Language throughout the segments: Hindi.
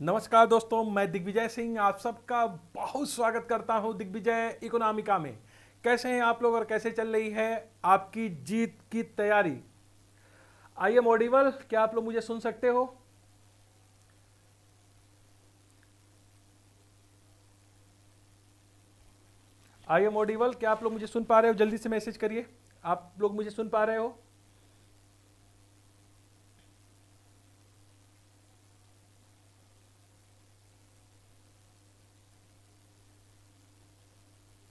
नमस्कार दोस्तों मैं दिग्विजय सिंह आप सबका बहुत स्वागत करता हूं दिग्विजय इकोनॉमिका में कैसे हैं आप लोग और कैसे चल रही है आपकी जीत की तैयारी आई एम ऑडिबल क्या आप लोग मुझे सुन सकते हो आई एम ऑडिबल क्या आप लोग मुझे सुन पा रहे हो जल्दी से मैसेज करिए आप लोग मुझे सुन पा रहे हो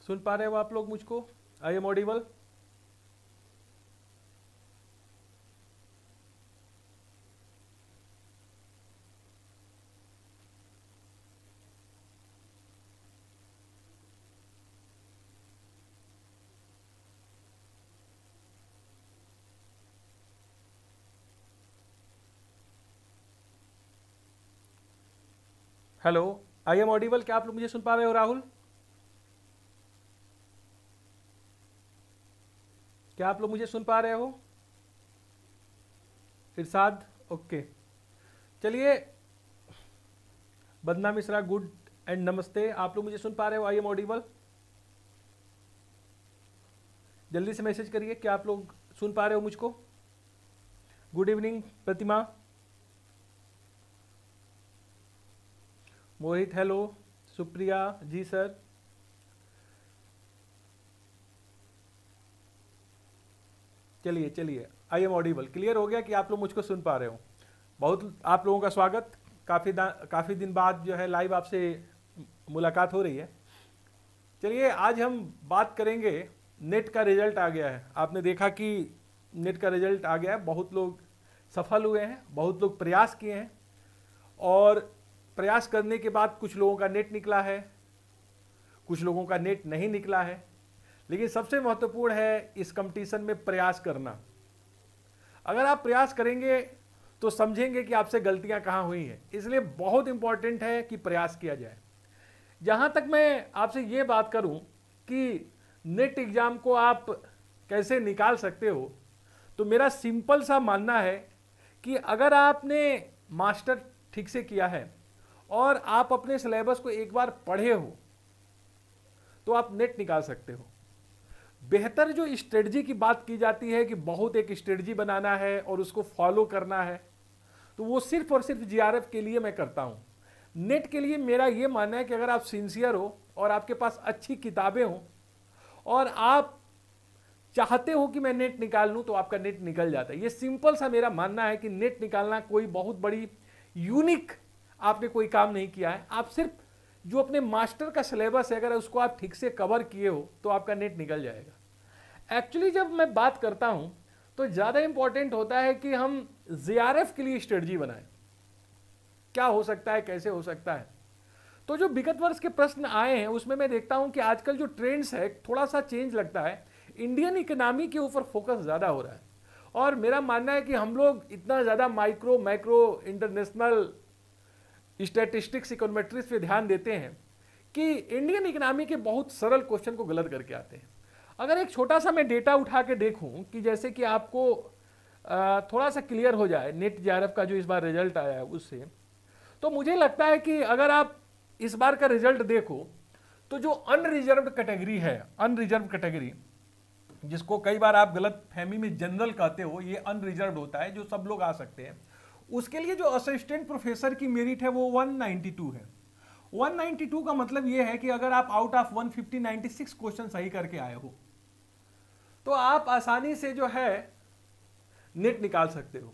सुन पा रहे हो आप लोग मुझको I am audible hello I am audible क्या आप लोग मुझे सुन पा रहे हो राहुल क्या आप लोग मुझे सुन पा रहे हो इरशाद ओके चलिए बदना मिश्रा गुड एंड नमस्ते आप लोग मुझे सुन पा रहे हो आई एम ऑडिबल जल्दी से मैसेज करिए क्या आप लोग सुन पा रहे हो मुझको good evening Pratima Mohit hello Supriya ji sir चलिए चलिए आई एम ऑडिबल क्लियर हो गया कि आप लोग मुझको सुन पा रहे हो बहुत आप लोगों का स्वागत काफ़ी काफ़ी दिन बाद जो है लाइव आपसे मुलाकात हो रही है चलिए आज हम बात करेंगे नेट का रिजल्ट आ गया है आपने देखा कि नेट का रिजल्ट आ गया है बहुत लोग सफल हुए हैं बहुत लोग प्रयास किए हैं और प्रयास करने के बाद कुछ लोगों का नेट निकला है कुछ लोगों का नेट नहीं निकला है लेकिन सबसे महत्वपूर्ण है इस कंपटीशन में प्रयास करना अगर आप प्रयास करेंगे तो समझेंगे कि आपसे गलतियां कहाँ हुई हैं इसलिए बहुत इंपॉर्टेंट है कि प्रयास किया जाए जहां तक मैं आपसे ये बात करूँ कि नेट एग्ज़ाम को आप कैसे निकाल सकते हो तो मेरा सिंपल सा मानना है कि अगर आपने मास्टर ठीक से किया है और आप अपने सिलेबस को एक बार पढ़े हो तो आप नेट निकाल सकते हो बेहतर जो स्ट्रेटजी की बात की जाती है कि बहुत एक स्ट्रेटजी बनाना है और उसको फॉलो करना है तो वो सिर्फ और सिर्फ जी के लिए मैं करता हूँ नेट के लिए मेरा ये मानना है कि अगर आप सिंसियर हो और आपके पास अच्छी किताबें हों और आप चाहते हो कि मैं नेट निकाल लूँ तो आपका नेट निकल जाता है ये सिंपल सा मेरा मानना है कि नेट निकालना कोई बहुत बड़ी यूनिक आपने कोई काम नहीं किया है आप सिर्फ जो अपने मास्टर का सिलेबस है अगर उसको आप ठीक से कवर किए हो तो आपका नेट निकल जाएगा एक्चुअली जब मैं बात करता हूँ तो ज़्यादा इंपॉर्टेंट होता है कि हम जे के लिए स्ट्रेटजी बनाए क्या हो सकता है कैसे हो सकता है तो जो विगत वर्ष के प्रश्न आए हैं उसमें मैं देखता हूँ कि आजकल जो ट्रेंड्स है थोड़ा सा चेंज लगता है इंडियन इकोनॉमी के ऊपर फोकस ज़्यादा हो रहा है और मेरा मानना है कि हम लोग इतना ज़्यादा micro micro international statistics econometrics पे ध्यान देते हैं कि इंडियन इकोनॉमी के बहुत सरल क्वेश्चन को गलत करके आते हैं अगर एक छोटा सा मैं डेटा उठा के देखूँ कि जैसे कि आपको थोड़ा सा क्लियर हो जाए नेट जे का जो इस बार रिजल्ट आया है उससे तो मुझे लगता है कि अगर आप इस बार का रिजल्ट देखो तो जो अनरिजर्व कैटेगरी है अनरिजर्व कैटेगरी जिसको कई बार आप गलत फहमी में जनरल कहते हो ये अनरिजर्व होता है जो सब लोग आ सकते हैं उसके लिए जो असिस्टेंट प्रोफेसर की मेरिट है वो 192 है 192 का मतलब ये है कि अगर आप आउट ऑफ 150 96 क्वेश्चन सही करके आए हो तो आप आसानी से जो है नेट निकाल सकते हो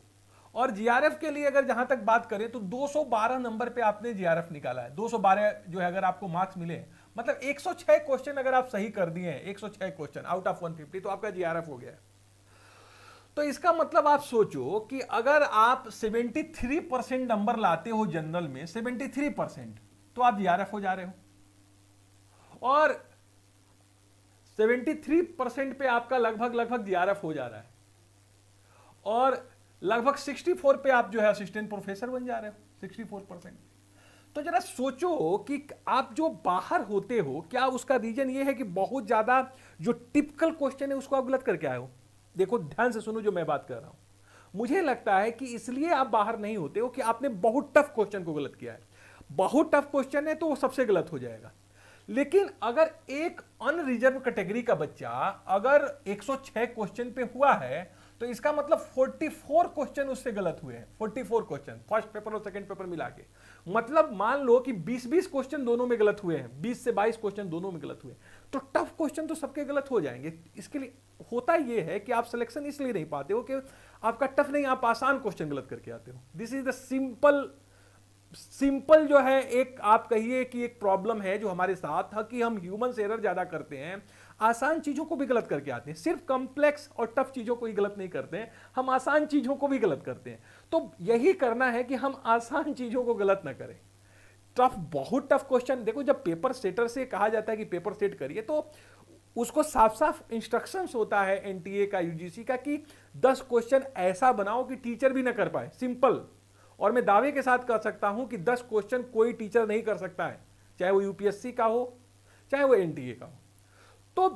और जीआरएफ के लिए अगर जहां तक बात करें तो 212 नंबर पे आपने जीआरएफ निकाला है 212 जो है अगर आपको मार्क्स मिले मतलब 106 क्वेश्चन अगर आप सही कर दिए हैं 106 क्वेश्चन आउट ऑफ 150 तो आपका जीआरएफ हो गया है तो इसका मतलब आप सोचो कि अगर आप 73 परसेंट नंबर लाते हो जनरल में 73 परसेंट तो आप जीआरएफ हो जा रहे हो और 73 परसेंट पे आपका लगभग लगभग डीआरएफ हो जा रहा है और लगभग 64 पे आप जो है असिस्टेंट प्रोफेसर बन जा रहे हो 64 परसेंट तो जरा सोचो कि आप जो बाहर होते हो क्या उसका रीजन ये है कि बहुत ज़्यादा जो टिपिकल क्वेश्चन है उसको आप गलत करके आए हो देखो ध्यान से सुनो जो मैं बात कर रहा हूं मुझे लगता है कि इसलिए आप बाहर नहीं होते हो कि आपने बहुत टफ क्वेश्चन को गलत किया है बहुत टफ क्वेश्चन है तो वो सबसे गलत हो जाएगा लेकिन अगर एक अनरिजर्व कैटेगरी का बच्चा अगर 106 क्वेश्चन पे हुआ है तो इसका मतलब 44 क्वेश्चन उससे गलत हुए हैं 44 क्वेश्चन फर्स्ट पेपर और सेकंड पेपर मिला के मतलब मान लो कि 20-20 क्वेश्चन दोनों में गलत हुए हैं 20 से 22 क्वेश्चन दोनों में गलत हुए तो टफ क्वेश्चन तो सबके गलत हो जाएंगे इसके लिए होता यह है कि आप सिलेक्शन इसलिए नहीं पाते हो कि आपका टफ नहीं आप आसान क्वेश्चन गलत करके आते हो this is the simple simple जो है एक आप कहिए कि एक प्रॉब्लम है जो हमारे साथ था कि हम ह्यूमन एरर ज़्यादा करते हैं आसान चीज़ों को भी गलत करके आते हैं सिर्फ कॉम्प्लेक्स और टफ चीज़ों को ही गलत नहीं करते हैं हम आसान चीज़ों को भी गलत करते हैं तो यही करना है कि हम आसान चीज़ों को गलत ना करें टफ बहुत टफ क्वेश्चन देखो जब पेपर सेटर से कहा जाता है कि पेपर सेट करिए तो उसको साफ साफ इंस्ट्रक्शंस होता है एनटीए का यूजीसी का कि दस क्वेश्चन ऐसा बनाओ कि टीचर भी ना कर पाए सिंपल और मैं दावे के साथ कह सकता हूं कि दस क्वेश्चन कोई टीचर नहीं कर सकता है चाहे वो यूपीएससी का हो चाहे वो एनटीए का हो तो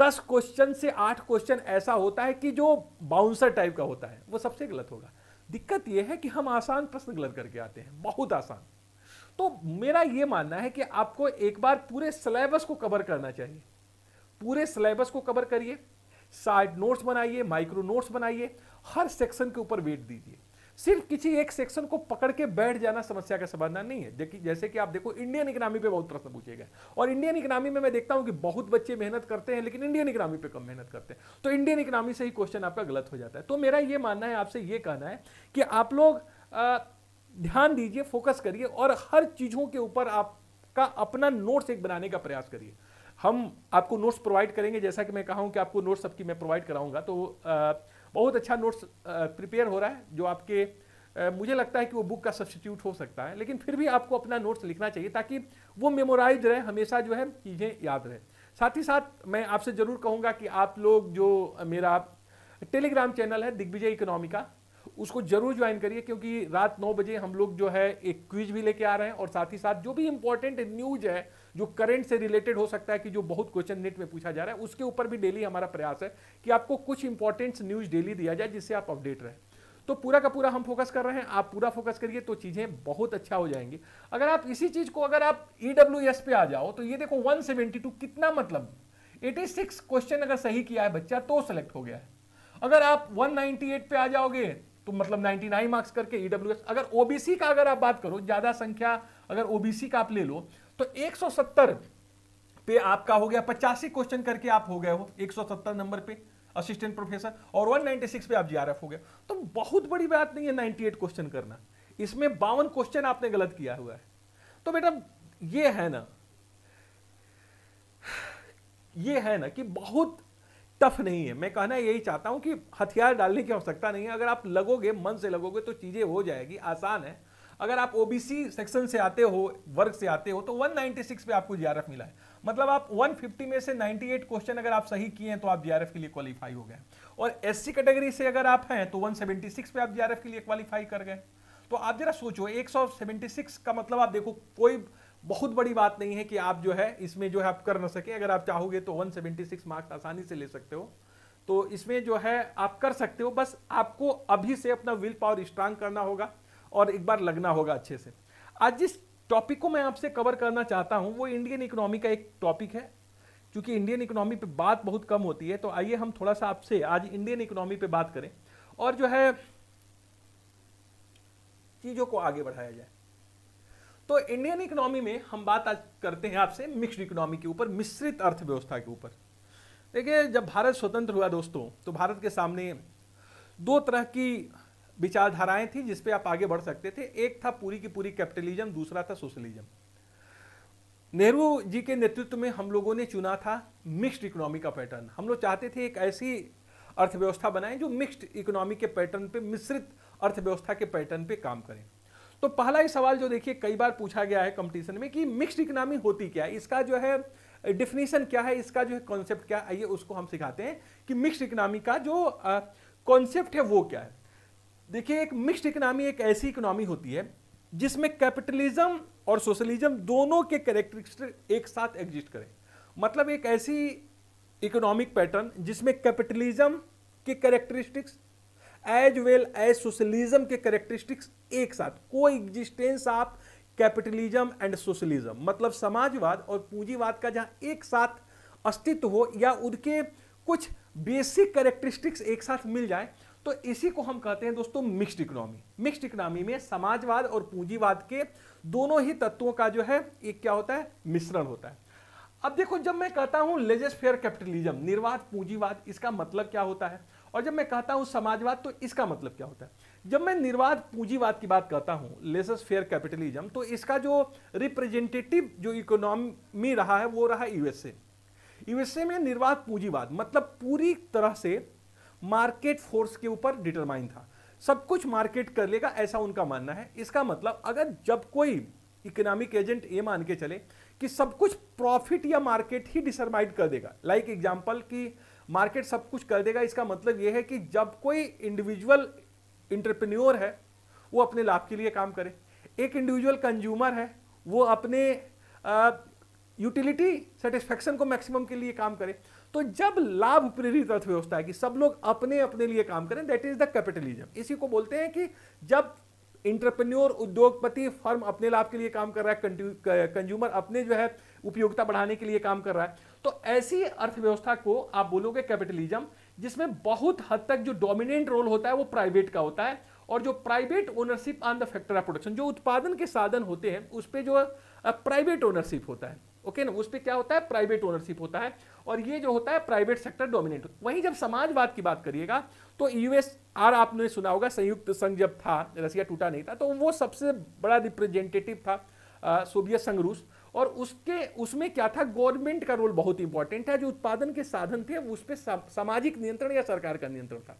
दस क्वेश्चन से आठ क्वेश्चन ऐसा होता है कि जो बाउंसर टाइप का होता है वो सबसे गलत होगा दिक्कत यह है कि हम आसान प्रश्न गलत करके आते हैं बहुत आसान तो मेरा यह मानना है कि आपको एक बार पूरे सिलेबस को कवर करना चाहिए पूरे सिलेबस को कवर करिए साइड नोट्स बनाइए माइक्रो नोट्स बनाइए हर सेक्शन के ऊपर वेट दीजिए सिर्फ किसी एक सेक्शन को पकड़ के बैठ जाना समस्या का समाधान नहीं है जैसे कि आप देखो इंडियन इकोनॉमी पे बहुत प्रश्न पूछे गए और इंडियन इकोनॉमी में मैं देखता हूं कि बहुत बच्चे मेहनत करते हैं लेकिन इंडियन इकोनॉमी पे कम मेहनत करते हैं तो इंडियन इकोनॉमी से ही क्वेश्चन आपका गलत हो जाता है तो मेरा ये मानना है आपसे ये कहना है कि आप लोग ध्यान दीजिए फोकस करिए और हर चीज़ों के ऊपर आपका अपना नोट्स एक बनाने का प्रयास करिए हम आपको नोट्स प्रोवाइड करेंगे जैसा कि मैं कहा हूं कि आपको नोट्स सबकी मैं प्रोवाइड कराऊंगा तो बहुत अच्छा नोट्स प्रिपेयर हो रहा है जो आपके मुझे लगता है कि वो बुक का सब्सटीट्यूट हो सकता है लेकिन फिर भी आपको अपना नोट्स लिखना चाहिए ताकि वो मेमोराइज रहे हमेशा जो है चीज़ें याद रहे साथ ही साथ मैं आपसे ज़रूर कहूँगा कि आप लोग जो मेरा टेलीग्राम चैनल है दिग्विजय इकोनॉमी का उसको जरूर ज्वाइन करिए क्योंकि रात नौ बजे हम लोग जो है एक क्विज भी लेके आ रहे हैं और साथ ही साथ जो भी इंपॉर्टेंट न्यूज है जो करंट से रिलेटेड हो सकता है कि जो बहुत क्वेश्चन नेट में पूछा जा रहा है उसके ऊपर भी डेली हमारा प्रयास है कि आपको कुछ इंपॉर्टेंट न्यूज डेली दिया जाए जिससे आप अपडेट रहें तो पूरा का पूरा हम फोकस कर रहे हैं आप पूरा फोकस करिए तो चीज़ें बहुत अच्छा हो जाएंगी अगर आप इसी चीज़ को अगर आप ईडब्ल्यू e पे आ जाओ तो ये देखो 172 कितना मतलब 86 क्वेश्चन अगर सही किया है बच्चा तो सेलेक्ट हो गया है अगर आप 198 पे आ जाओगे तो मतलब 99 मार्क्स करके ईडब्ल्यू e अगर ओबीसी का अगर आप बात करो ज्यादा संख्या अगर ओबीसी का आप ले लो तो 170 पे आपका हो गया पचासी क्वेश्चन करके आप हो गए हो 170 नंबर पे असिस्टेंट प्रोफेसर और 196 पे आप जीआरएफ हो गए तो बहुत बड़ी बात नहीं है 98 क्वेश्चन करना इसमें बावन क्वेश्चन आपने गलत किया हुआ है तो बेटा ये है ना ये है ना कि बहुत टफ नहीं है मैं कहना यही चाहता हूं कि हथियार डालने की आवश्यकता नहीं है अगर आप लगोगे मन से लगोगे तो चीज़ें हो जाएगी आसान है अगर आप ओबीसी सेक्शन से आते हो वर्ग से आते हो तो 196 पे आपको जीआरएफ मिला है मतलब आप 150 में से 98 क्वेश्चन अगर आप सही किए हैं तो आप जीआरएफ के लिए क्वालिफाई हो गए और एससी कैटेगरी से अगर आप हैं तो 176 पे आप जीआरएफ के लिए क्वालिफाई कर गए तो आप जरा सोचो 176 का मतलब आप देखो कोई बहुत बड़ी बात नहीं है कि आप जो है इसमें जो है आप कर ना सके अगर आप चाहोगे तो 176 मार्क्स आसानी से ले सकते हो तो इसमें जो है आप कर सकते हो बस आपको अभी से अपना विल पावर स्ट्रांग करना होगा और एक बार लगना होगा अच्छे से आज जिस टॉपिक को मैं आपसे कवर करना चाहता हूँ वो इंडियन इकोनॉमी का एक टॉपिक है क्योंकि इंडियन इकोनॉमी पे बात बहुत कम होती है तो आइए हम थोड़ा सा आपसे आज इंडियन इकोनॉमी पे बात करें और जो है चीज़ों को आगे बढ़ाया जाए तो इंडियन इकोनॉमी में हम बात आज करते हैं आपसे मिक्स्ड इकोनॉमी के ऊपर मिश्रित अर्थव्यवस्था के ऊपर देखिए जब भारत स्वतंत्र हुआ दोस्तों तो भारत के सामने दो तरह की विचारधाराएं थी जिसपे आप आगे बढ़ सकते थे एक था पूरी की पूरी कैपिटलिज्म दूसरा था सोशलिज्म नेहरू जी के नेतृत्व में हम लोगों ने चुना था मिक्स्ड इकोनॉमी का पैटर्न हम लोग चाहते थे एक ऐसी अर्थव्यवस्था बनाए जो मिक्स्ड इकोनॉमी के पैटर्न पे मिश्रित अर्थव्यवस्था के पैटर्न पे काम करें तो पहला ही सवाल जो देखिए कई बार पूछा गया है कंपटीशन में कि मिक्स्ड इकोनॉमी होती क्या है इसका जो है डिफिनीशन क्या है इसका जो है कॉन्सेप्ट क्या है आइए उसको हम सिखाते हैं कि मिक्स्ड इकोनॉमी का जो कॉन्सेप्ट है वो क्या है देखिए एक मिक्स्ड इकोनॉमी एक ऐसी इकोनॉमी होती है जिसमें कैपिटलिज्म और सोशलिज्म दोनों के कैरेक्टरिस्टिक एक साथ एग्जिस्ट करें मतलब एक ऐसी इकोनॉमिक पैटर्न जिसमें कैपिटलिज्म के characteristics as well as socialism के करेक्टरिस्टिक्स एक साथ को एग्जिस्टेंस आप कैपिटलिज्म एंड सोशलिज्म मतलब समाजवाद और पूंजीवाद का जहां एक साथ अस्तित्व हो या उनके कुछ बेसिक करेक्टरिस्टिक्स एक साथ मिल जाए तो इसी को हम कहते हैं दोस्तों मिक्स्ड इकोनॉमी मिक्स्ड इकोनॉमी में समाजवाद और पूंजीवाद के दोनों ही तत्वों का जो है एक क्या होता है मिश्रण होता है अब देखो जब मैं कहता हूं लेजेस फेयर कैपिटलिज्म निर्वाध पूंजीवाद इसका मतलब क्या होता है और जब मैं कहता हूं समाजवाद तो इसका मतलब क्या होता है जब मैं निर्वाध पूंजीवाद की बात करता हूं लेसस फेयर कैपिटलिज्म तो इसका जो रिप्रेजेंटेटिव जो इकोनॉमी रहा है वो रहा यूएसए यूएसए में निर्वाध पूंजीवाद मतलब पूरी तरह से मार्केट फोर्स के ऊपर डिटरमाइन था सब कुछ मार्केट कर लेगा ऐसा उनका मानना है इसका मतलब अगर जब कोई इकोनॉमिक एजेंट ये मान के चले कि सब कुछ प्रॉफिट या मार्केट ही डिसरमाइड कर देगा लाइक like एग्जाम्पल की मार्केट सब कुछ कर देगा इसका मतलब यह है कि जब कोई इंडिविजुअल इंटरप्रन्योर है वो अपने लाभ के लिए काम करे एक इंडिविजुअल कंज्यूमर है वो अपने यूटिलिटी सेटिस्फेक्शन को मैक्सिमम के लिए काम करे तो जब लाभ प्रेरित अर्थव्यवस्था है कि सब लोग अपने अपने लिए काम करें दैट इज द कैपिटलिज्म इसी को बोलते हैं कि जब इंटरप्रन्योर उद्योगपति फर्म अपने लाभ के लिए काम कर रहा है कंज्यूमर अपने जो है उपयोगिता बढ़ाने के लिए काम कर रहा है तो ऐसी अर्थव्यवस्था को आप बोलोगे कैपिटलिज्म जिसमें बहुत हद तक जो डोमिनेंट रोल होता है वो प्राइवेट का होता है और जो private ownership on the factor of production जो उत्पादन के साधन होते हैं उस पर जो प्राइवेट ओनरशिप होता है ओके ना उस पर क्या होता है प्राइवेट ओनरशिप होता है और ये जो होता है प्राइवेट सेक्टर डोमिनेट वहीं जब समाजवाद की बात करिएगा तो यूएस आर आपने सुना होगा संयुक्त संघ जब था रसिया टूटा नहीं था तो वो सबसे बड़ा रिप्रेजेंटेटिव था सोवियत संघ रूस और उसके उसमें क्या था गवर्नमेंट का रोल बहुत इंपॉर्टेंट है जो उत्पादन के साधन थे उस पर सामाजिक नियंत्रण या सरकार का नियंत्रण था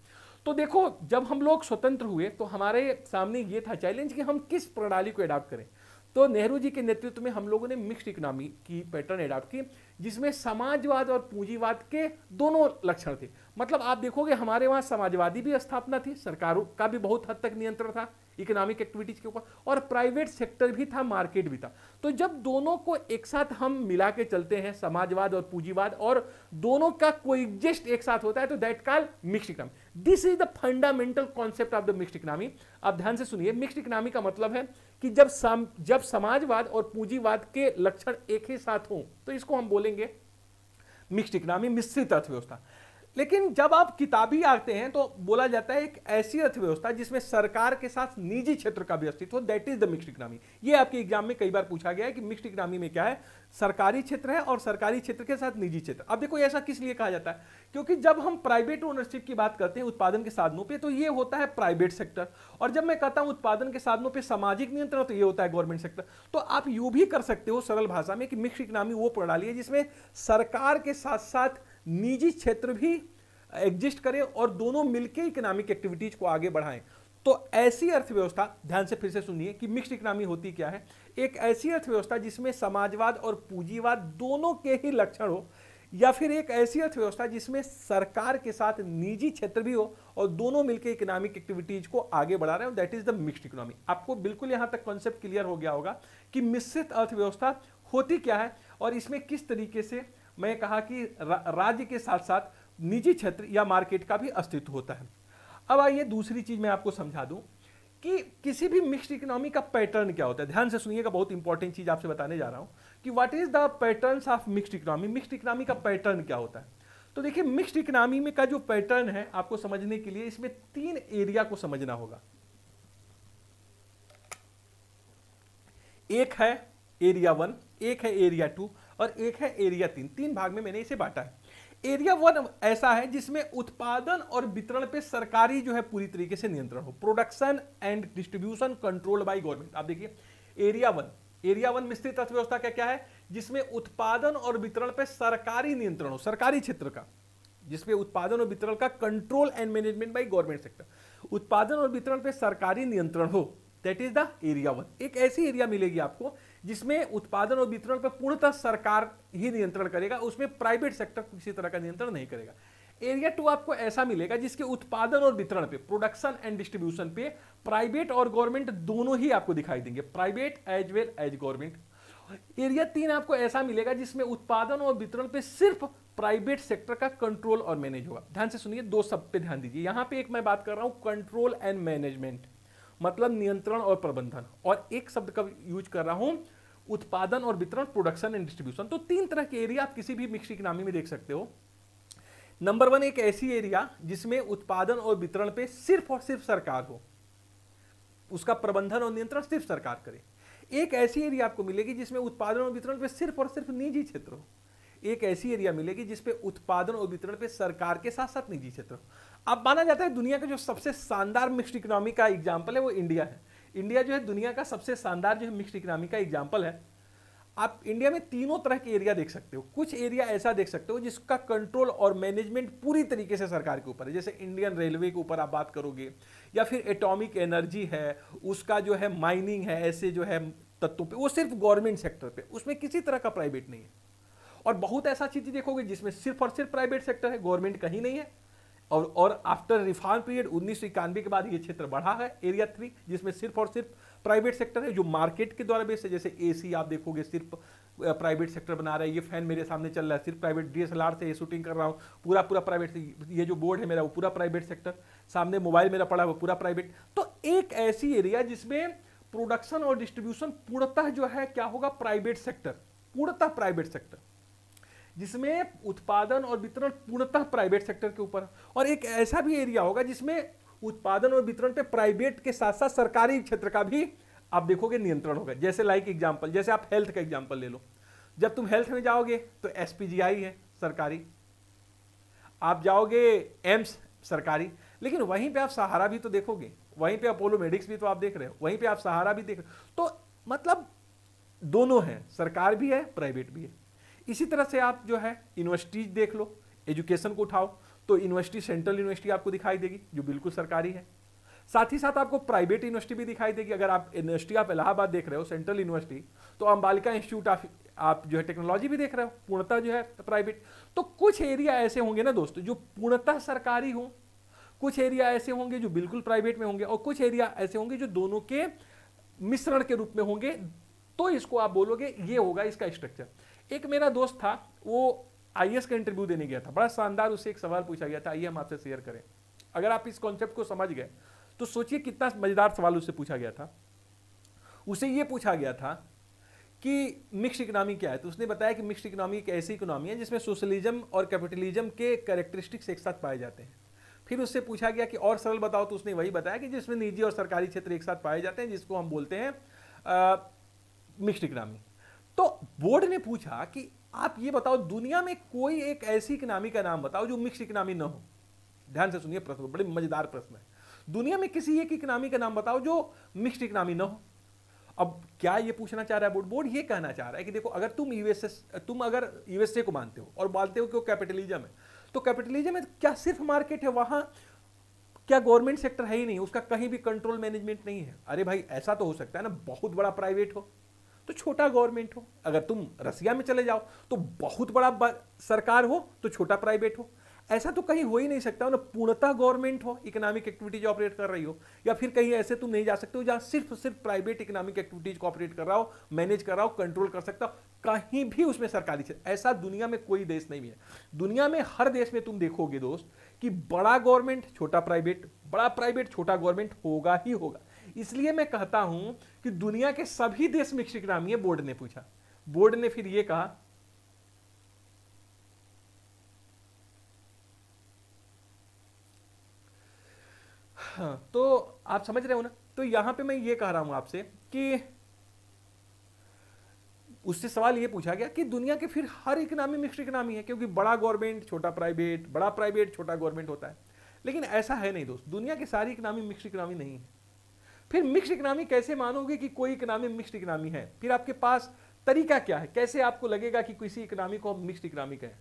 तो देखो जब हम लोग स्वतंत्र हुए तो हमारे सामने ये था चैलेंज कि हम किस प्रणाली को अडाप्ट करें तो नेहरू जी के नेतृत्व में हम लोगों ने मिक्स्ड इकोनॉमी की पैटर्न अडाप्ट की जिसमें समाजवाद और पूंजीवाद के दोनों लक्षण थे मतलब आप देखोगे हमारे वहाँ समाजवादी भी स्थापना थी सरकारों का भी बहुत हद तक नियंत्रण था इकोनॉमिक एक्टिविटीज के ऊपर और प्राइवेट सेक्टर भी था मार्केट भी था तो जब दोनों को एक साथ हम मिला के चलते हैं समाजवाद और पूंजीवाद और दोनों का कोएग्जिस्ट एक साथ होता है तो that call mix economy this is the fundamental concept of the mix economy आप ध्यान से सुनिए मिक्स इकोनॉमी का मतलब है कि जब सम, जब समाजवाद और पूंजीवाद के लक्षण एक ही साथ हों तो इसको हम बोलेंगे मिक्स इकोनॉमी मिश्रित अर्थव्यवस्था लेकिन जब आप किताबी आते हैं तो बोला जाता है एक ऐसी अर्थव्यवस्था जिसमें सरकार के साथ निजी क्षेत्र का भी अस्तित्व that is the mixed economy ये आपके एग्जाम में कई बार पूछा गया है कि मिक्सड इकोनॉमी में क्या है सरकारी क्षेत्र है और सरकारी क्षेत्र के साथ निजी क्षेत्र अब देखो ऐसा किस लिए कहा जाता है क्योंकि जब हम प्राइवेट ओनरशिप की बात करते हैं उत्पादन के साधनों पर तो ये होता है प्राइवेट सेक्टर और जब मैं कहता हूँ उत्पादन के साधनों पर सामाजिक नियंत्रण तो ये होता है गवर्नमेंट सेक्टर तो आप यू भी कर सकते हो सरल भाषा में कि मिक्स इकोनॉमी वो प्रणाली है जिसमें सरकार के साथ साथ निजी क्षेत्र भी एग्जिस्ट करे और दोनों मिलकर इकोनॉमिक एक्टिविटीज को आगे बढ़ाएं तो ऐसी अर्थव्यवस्था ध्यान से फिर से सुनिए कि मिक्स्ड इकोनॉमी होती क्या है एक ऐसी अर्थव्यवस्था जिसमें समाजवाद और पूंजीवाद दोनों के ही लक्षण हो या फिर एक ऐसी अर्थव्यवस्था जिसमें सरकार के साथ निजी क्षेत्र भी हो और दोनों मिलकर इकोनॉमिक एक्टिविटीज को आगे बढ़ा रहे हो that is the mixed economy आपको बिल्कुल यहां तक कॉन्सेप्ट क्लियर हो गया होगा कि मिश्रित अर्थव्यवस्था होती क्या है और इसमें किस तरीके से मैं कहा कि रा, राज्य के साथ साथ निजी क्षेत्र या मार्केट का भी अस्तित्व होता है अब आइए दूसरी चीज़ मैं आपको समझा दूं कि किसी भी मिक्स्ड इकोनॉमी का पैटर्न क्या होता है ध्यान से सुनिएगा बहुत इंपॉर्टेंट चीज़ आपसे बताने जा रहा हूं कि what is the pattern of mixed economy mixed economy का पैटर्न क्या होता है तो देखिए मिक्स्ड इकोनॉमी में का जो पैटर्न है आपको समझने के लिए इसमें तीन एरिया को समझना होगा एक है एरिया वन एक है एरिया टू और एक है एरिया तीन तीन भाग में मैंने इसे बांटा है एरिया वन ऐसा है जिसमें उत्पादन और वितरण पे सरकारी जो है पूरी तरीके से नियंत्रण हो production and distribution control by government आप देखिए एरिया वन एरिया वन मिश्रित अर्थव्यवस्था क्या क्या है जिसमें उत्पादन और वितरण पे सरकारी नियंत्रण हो सरकारी क्षेत्र का जिसमें उत्पादन और वितरण का control and management by government sector उत्पादन और वितरण पे सरकारी नियंत्रण हो that is the area one एक ऐसी एरिया मिलेगी आपको जिसमें उत्पादन और वितरण पर पूर्णतः सरकार ही नियंत्रण करेगा उसमें प्राइवेट सेक्टर किसी तरह का नियंत्रण नहीं करेगा एरिया टू आपको ऐसा मिलेगा जिसके उत्पादन और वितरण पे प्रोडक्शन एंड डिस्ट्रीब्यूशन पे प्राइवेट और गवर्नमेंट दोनों ही आपको दिखाई देंगे private as well as government area तीन आपको ऐसा मिलेगा जिसमें उत्पादन और वितरण पे सिर्फ प्राइवेट सेक्टर का कंट्रोल और मैनेज होगा ध्यान से सुनिए दो सब पे ध्यान दीजिए यहां पे एक मैं बात कर रहा हूं कंट्रोल एंड मैनेजमेंट मतलब नियंत्रण और प्रबंधन और एक शब्द का यूज कर रहा हूं उत्पादन और वितरण प्रोडक्शन एंड डिस्ट्रीब्यूशन तो तीन तरह के एरिया आप किसी भी मिक्स इकोनॉमी में देख सकते हो नंबर वन एक ऐसी एरिया जिसमें उत्पादन और वितरण पे सिर्फ और सिर्फ सरकार हो उसका प्रबंधन और नियंत्रण सिर्फ सरकार करे एक ऐसी एरिया आपको मिलेगी जिसमें उत्पादन और वितरण पे सिर्फ और सिर्फ निजी क्षेत्र हो एक ऐसी एरिया मिलेगी जिसपे उत्पादन और वितरण पे सरकार के साथ साथ निजी क्षेत्र अब माना जाता है दुनिया का जो सबसे शानदार मिक्सड इकोनॉमी का एग्जाम्पल है वो इंडिया है इंडिया जो है दुनिया का सबसे शानदार जो है मिक्सड इकोनॉमी का एग्जाम्पल है आप इंडिया में तीनों तरह के एरिया देख सकते हो कुछ एरिया ऐसा देख सकते हो जिसका कंट्रोल और मैनेजमेंट पूरी तरीके से सरकार के ऊपर है जैसे इंडियन रेलवे के ऊपर आप बात करोगे या फिर एटॉमिक एनर्जी है उसका जो है माइनिंग है ऐसे जो है तत्वों पे वो सिर्फ गवर्नमेंट सेक्टर पे उसमें किसी तरह का प्राइवेट नहीं है और बहुत ऐसा चीज़ देखोगे जिसमें सिर्फ और सिर्फ प्राइवेट सेक्टर है गवर्नमेंट कहीं नहीं है और और आफ्टर रिफॉर्म पीरियड उन्नीस सौ इक्यानवे के बाद ये क्षेत्र बढ़ा है एरिया थ्री जिसमें सिर्फ और सिर्फ प्राइवेट सेक्टर है जो मार्केट के द्वारा बेस है जैसे सी आप देखोगे सिर्फ प्राइवेट सेक्टर बना रहा है ये फैन मेरे सामने चल रहा है सिर्फ प्राइवेट आर से ये शूटिंग कर रहा हूँ पूरा पूरा प्राइवेट ये जो बोर्ड है मेरा वो पूरा प्राइवेट सेक्टर सामने मोबाइल मेरा पड़ा हुआ पूरा प्राइवेट तो एक ऐसी एरिया जिसमें प्रोडक्शन और डिस्ट्रीब्यूशन पूर्णतः जो है क्या होगा प्राइवेट सेक्टर पूर्णतः प्राइवेट सेक्टर जिसमें उत्पादन और वितरण पूर्णतः प्राइवेट सेक्टर के ऊपर और एक ऐसा भी एरिया होगा जिसमें उत्पादन और वितरण पे प्राइवेट के साथ साथ सरकारी क्षेत्र का भी आप देखोगे नियंत्रण होगा जैसे लाइक एग्जाम्पल जैसे आप हेल्थ का एग्जाम्पल ले लो जब तुम हेल्थ में जाओगे तो एस है सरकारी आप जाओगे एम्स सरकारी लेकिन वहीं पे आप सहारा भी तो देखोगे वहीं पे अपोलो मेडिक्स भी तो आप देख रहे हो वहीं पे आप सहारा भी देख रहे हो तो मतलब दोनों हैं सरकार भी है प्राइवेट भी है इसी तरह से आप जो है यूनिवर्सिटीज देख लो एजुकेशन को उठाओ तो यूनिवर्सिटी सेंट्रल यूनिवर्सिटी आपको दिखाई देगी जो बिल्कुल सरकारी है साथ ही साथ आपको प्राइवेट यूनिवर्सिटी भी दिखाई देगी अगर आप यूनिवर्सिटी आप इलाहाबाद देख रहे हो सेंट्रल यूनिवर्सिटी तो अंबालिका इंस्टीट्यूट ऑफ आप जो है टेक्नोलॉजी भी देख रहे हो पूर्णतः जो है प्राइवेट तो कुछ एरिया ऐसे होंगे ना दोस्तों जो पूर्णतः सरकारी हो कुछ एरिया ऐसे होंगे जो बिल्कुल प्राइवेट में होंगे और कुछ एरिया ऐसे होंगे जो दोनों के मिश्रण के रूप में होंगे तो इसको आप बोलोगे ये होगा इसका स्ट्रक्चर एक मेरा दोस्त था वो आई का इंटरव्यू देने गया था बड़ा शानदार उससे एक सवाल पूछा गया था आइए हम आपसे शेयर करें अगर आप इस कॉन्सेप्ट को समझ गए तो सोचिए कितना मज़ेदार सवाल उससे पूछा गया था उसे ये पूछा गया था कि मिक्स इकोनॉमी क्या है तो उसने बताया कि मिक्स इकोनॉमी एक ऐसी इकोनॉमी है जिसमें सोशलिज्म और कैपिटलिज्म के कैरेक्टरिस्टिक्स एक साथ पाए जाते हैं फिर उससे पूछा गया कि और सरल बताओ तो उसने वही बताया कि जिसमें निजी और सरकारी क्षेत्र एक साथ पाए जाते हैं जिसको हम बोलते हैं मिक्स्ड इकोनॉमी तो बोर्ड ने पूछा कि आप ये बताओ दुनिया में कोई एक ऐसी इकनॉमी का नाम बताओ जो मिक्स इकनॉमी ना हो ध्यान से सुनिए प्रश्न बड़े मजेदार प्रश्न है दुनिया में किसी एक इकनॉमी का नाम बताओ जो मिक्स इकनॉमी ना हो अब क्या ये पूछना चाह रहा है बोर्ड बोर्ड ये कहना चाह रहा है कि देखो अगर तुम यूएसएस तुम अगर यूएसए को मानते हो और मानते हो कि वो कैपिटलिज्म है तो कैपिटलिज्म में क्या सिर्फ मार्केट है वहां क्या गवर्नमेंट सेक्टर है ही नहीं उसका कहीं भी कंट्रोल मैनेजमेंट नहीं है अरे भाई ऐसा तो हो सकता है ना बहुत बड़ा प्राइवेट हो तो छोटा गवर्नमेंट हो अगर तुम रसिया में चले जाओ तो बहुत बड़ा सरकार हो तो छोटा प्राइवेट हो ऐसा तो कहीं हो ही नहीं सकता ना मतलब पूर्णतः गवर्नमेंट हो इकोनॉमिक एक्टिविटीज ऑपरेट कर रही हो या फिर कहीं ऐसे तुम नहीं जा सकते हो जहां सिर्फ सिर्फ प्राइवेट इकोनॉमिक एक्टिविटीज को ऑपरेट कर रहा हो मैनेज कर रहा हो कंट्रोल कर सकता हो कहीं भी उसमें सरकारी से ऐसा दुनिया में कोई देश नहीं है दुनिया में हर देश में तुम देखोगे दोस्त कि बड़ा गवर्नमेंट छोटा प्राइवेट बड़ा प्राइवेट छोटा गवर्नमेंट होगा ही होगा इसलिए मैं कहता हूं कि दुनिया के सभी देश में शिक्रामीय बोर्ड ने पूछा बोर्ड ने फिर यह कहा हाँ, तो आप समझ रहे हो ना तो यहां पे मैं ये कह रहा हूं आपसे कि उससे सवाल ये पूछा गया कि दुनिया के फिर हर इकनॉमी मिक्स इकनॉमी है क्योंकि बड़ा गवर्नमेंट छोटा प्राइवेट बड़ा प्राइवेट छोटा गवर्नमेंट होता है लेकिन ऐसा है नहीं दोस्त दुनिया की सारी इकनॉमी मिक्स इकनॉमी नहीं है फिर मिक्स्ड इकोनॉमी कैसे मानोगे कि कोई इकोनॉमी मिक्स्ड इकनॉमी है फिर आपके पास तरीका क्या है कैसे आपको लगेगा कि किसी इकोनॉमी को हम मिक्स्ड इकोनॉमी कहें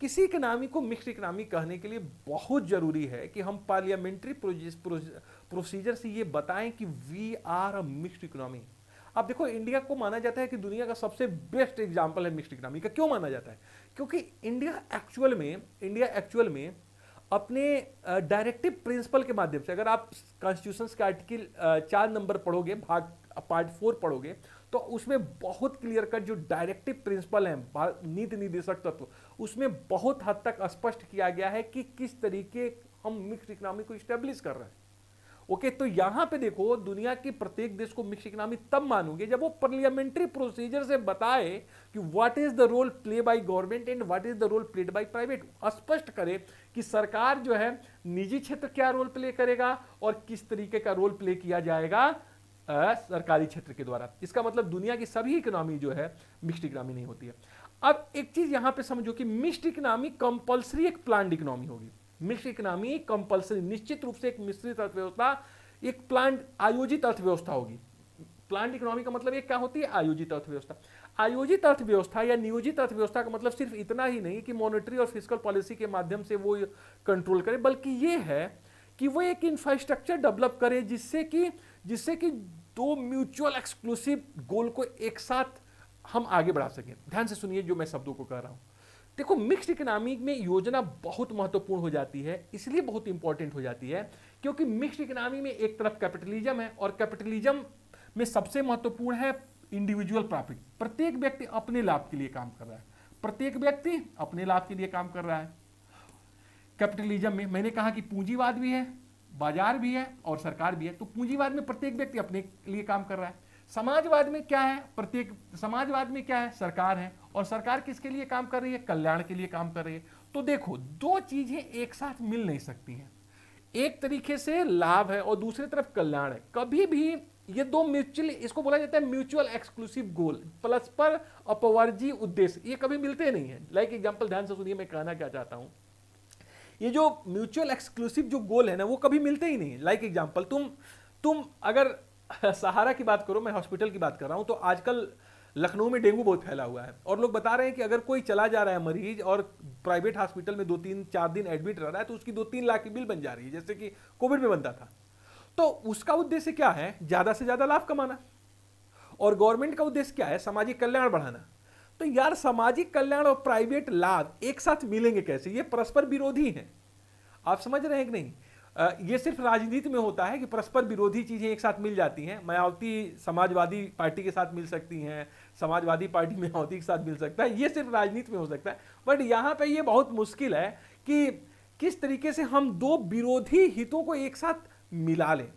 किसी इकोनॉमी को मिक्स्ड इकोनॉमी कहने के लिए बहुत ज़रूरी है कि हम पार्लियामेंट्री प्रोसीजर से ये बताएं कि we are a mixed economy आप देखो इंडिया को माना जाता है कि दुनिया का सबसे बेस्ट एग्जाम्पल है मिक्स्ड इकोनॉमी का क्यों माना जाता है क्योंकि इंडिया एक्चुअल में इंडिया एक्चुअल में अपने डायरेक्टिव प्रिंसिपल के माध्यम से अगर आप कॉन्स्टिट्यूशन के आर्टिकल चार नंबर पढ़ोगे भाग पार्ट फोर पढ़ोगे तो उसमें बहुत क्लियर कट जो डायरेक्टिव प्रिंसिपल है नीति निदेशक तत्व उसमें बहुत हद तक स्पष्ट किया गया है कि किस तरीके हम मिक्स इकोनॉमी को स्टेब्लिश कर रहे हैं ओके तो यहां पे देखो दुनिया के प्रत्येक देश को मिक्स इकोनॉमी तब मानोगे जब वो पार्लियामेंट्री प्रोसीजर से बताए कि what is the role play by government and what is the role played by private स्पष्ट करे कि सरकार जो है निजी क्षेत्र क्या रोल प्ले करेगा और किस तरीके का रोल प्ले किया जाएगा आ, सरकारी क्षेत्र के द्वारा इसका मतलब दुनिया की सभी इकोनॉमी जो है मिक्सड इकोनॉमी नहीं होती है अब एक चीज यहां पे समझो कि मिक्सड इकोनॉमी कंपलसरी एक प्लांट इकोनॉमी होगी मिक्सड इकोनॉमी कंपलसरी निश्चित रूप से एक मिश्रित अर्थव्यवस्था एक प्लांट आयोजित अर्थव्यवस्था होगी प्लान इकोनॉमी का मतलब एक क्या होती है आयोजित अर्थव्यवस्था आयोजित अर्थव्यवस्था या नियोजित अर्थव्यवस्था का मतलब सिर्फ इतना ही नहीं कि मॉनेटरी और फिजिकल पॉलिसी के माध्यम से वो कंट्रोल करे बल्कि ये है कि वो एक इंफ्रास्ट्रक्चर डेवलप करे जिससे कि जिससे कि दो म्यूचुअल एक्सक्लूसिव गोल को एक साथ हम आगे बढ़ा सकें ध्यान से सुनिए जो मैं शब्दों को कह रहा हूँ देखो मिक्स्ड इकोनॉमी में योजना बहुत महत्वपूर्ण हो जाती है इसलिए बहुत इंपॉर्टेंट हो जाती है क्योंकि मिक्स्ड इकोनॉमी में एक तरफ कैपिटलिज्म है और कैपिटलिज्म में सबसे महत्वपूर्ण है इंडिविजुअल प्रॉफिट प्रत्येक व्यक्ति अपने लाभ के लिए काम कर रहा है प्रत्येक व्यक्ति अपने लाभ के लिए काम कर रहा है कैपिटलिज्म में मैंने कहा कि पूंजीवाद भी है बाजार भी है और सरकार भी है तो पूंजीवाद में प्रत्येक व्यक्ति अपने लिए काम कर रहा है समाजवाद में क्या है प्रत्येक समाजवाद में क्या है सरकार है और सरकार किसके लिए काम कर रही है कल्याण के लिए काम कर रही है तो देखो दो चीजें एक साथ मिल नहीं सकती हैं एक तरीके से लाभ है और दूसरी तरफ कल्याण है कभी भी ये दो म्यूचुअल इसको बोला जाता है म्यूचुअल एक्सक्लूसिव गोल पर अपवर्जी उद्देश्य ये कभी मिलते नहीं है लाइक एग्जाम्पल ध्यान से सुनिए मैं कहना क्या चाहता हूँ ये जो म्यूचुअल एक्सक्लूसिव जो गोल है ना वो कभी मिलते ही नहीं लाइक like एग्जाम्पल तुम तुम अगर सहारा की बात करो मैं हॉस्पिटल की बात कर रहा हूँ तो आजकल लखनऊ में डेंगू बहुत फैला हुआ है और लोग बता रहे हैं कि अगर कोई चला जा रहा है मरीज और प्राइवेट हॉस्पिटल में दो तीन चार दिन एडमिट रह रहा है तो उसकी दो तीन लाख की बिल बन जा रही है जैसे कि कोविड में बनता था तो उसका उद्देश्य क्या है ज्यादा से ज्यादा लाभ कमाना और गवर्नमेंट का उद्देश्य क्या है सामाजिक कल्याण बढ़ाना तो यार सामाजिक कल्याण और प्राइवेट लाभ एक साथ मिलेंगे कैसे ये परस्पर विरोधी हैं आप समझ रहे हैं कि नहीं ये सिर्फ राजनीति में होता है कि परस्पर विरोधी चीज़ें एक साथ मिल जाती हैं मायावती समाजवादी पार्टी के साथ मिल सकती हैं समाजवादी पार्टी मायावती के साथ मिल सकता है ये सिर्फ राजनीति में हो सकता है बट यहाँ पे ये बहुत मुश्किल है कि किस तरीके से हम दो विरोधी हितों को एक साथ मिला लें